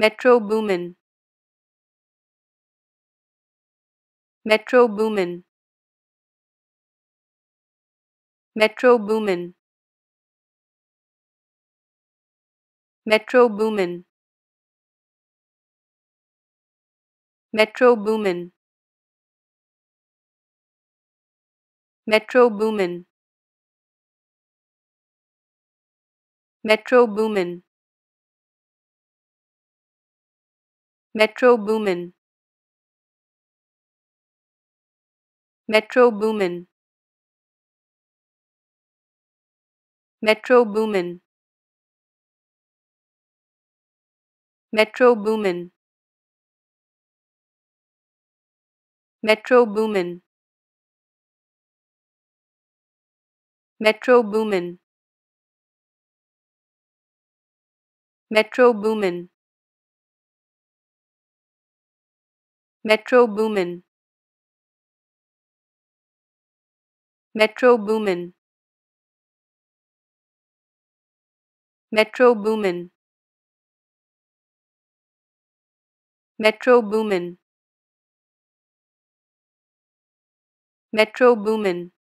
Metro Boomin Metro Boomin Metro Boomin Metro Boomin Metro Boomin Metro Boomin Metro Boomin Metro Boomin Metro Boomin Metro Boomin Metro Boomin Metro Boomin Metro Boomin Metro Boomin Metro Boomin Metro Boomin Metro Boomin Metro Boomin Metro Boomin